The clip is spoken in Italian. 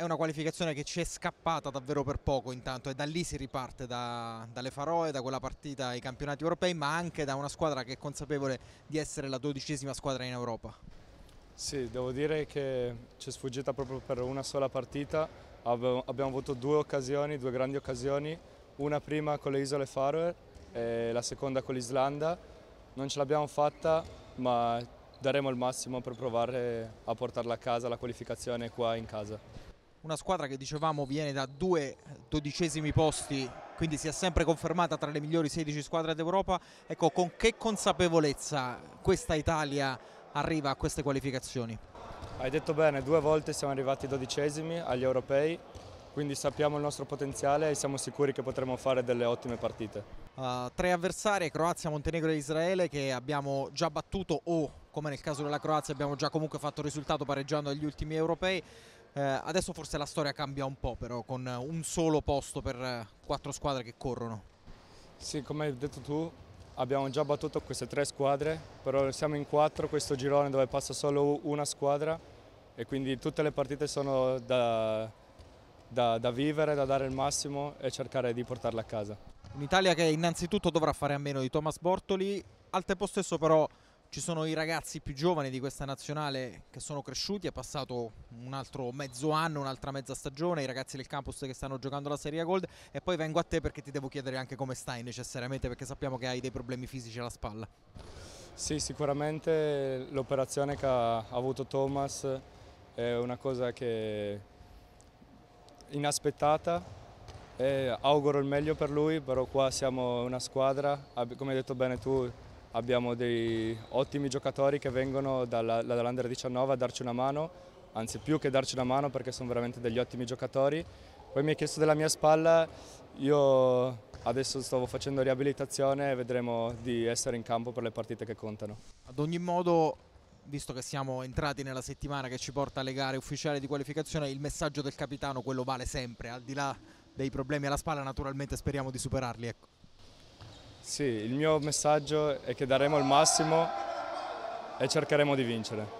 È una qualificazione che ci è scappata davvero per poco intanto e da lì si riparte da, dalle Faroe, da quella partita ai campionati europei ma anche da una squadra che è consapevole di essere la dodicesima squadra in Europa. Sì, devo dire che ci è sfuggita proprio per una sola partita, abbiamo, avuto due occasioni, due grandi occasioni, una prima con le isole Faroe e la seconda con l'Islanda, non ce l'abbiamo fatta ma daremo il massimo per provare a portarla a casa la qualificazione qua in casa una squadra che dicevamo viene da due dodicesimi posti, quindi si è sempre confermata tra le migliori 16 squadre d'Europa, ecco con che consapevolezza questa Italia arriva a queste qualificazioni? Hai detto bene, due volte siamo arrivati dodicesimi agli europei, quindi sappiamo il nostro potenziale e siamo sicuri che potremo fare delle ottime partite. Uh, tre avversari, Croazia, Montenegro e Israele, che abbiamo già battuto o, come nel caso della Croazia, abbiamo già comunque fatto risultato pareggiando agli ultimi europei. Eh, adesso forse la storia cambia un po', però, con un solo posto per eh, quattro squadre che corrono. Sì, come hai detto tu, abbiamo già battuto queste tre squadre, però siamo in quattro, questo girone dove passa solo una squadra e quindi tutte le partite sono da, da, da vivere, da dare il massimo e cercare di portarla a casa. Un'Italia che innanzitutto dovrà fare a meno di Thomas Bortoli, al tempo stesso però ci sono i ragazzi più giovani di questa nazionale che sono cresciuti, è passato un altro mezzo anno, un'altra mezza stagione, i ragazzi del campus che stanno giocando la Serie Gold e poi vengo a te perché ti devo chiedere anche come stai necessariamente perché sappiamo che hai dei problemi fisici alla spalla. Sì, sicuramente l'operazione che ha avuto Thomas è una cosa che inaspettata e auguro il meglio per lui, però qua siamo una squadra, come hai detto bene tu, abbiamo dei ottimi giocatori che vengono dall'Under 19 a darci una mano, anzi più che darci una mano perché sono veramente degli ottimi giocatori. Poi mi ha chiesto della mia spalla, io adesso stavo facendo riabilitazione e vedremo di essere in campo per le partite che contano. Ad ogni modo, visto che siamo entrati nella settimana che ci porta alle gare ufficiali di qualificazione, il messaggio del capitano quello vale sempre, al di là dei problemi alla spalla naturalmente speriamo di superarli. Ecco. Sì, il mio messaggio è che daremo il massimo e cercheremo di vincere.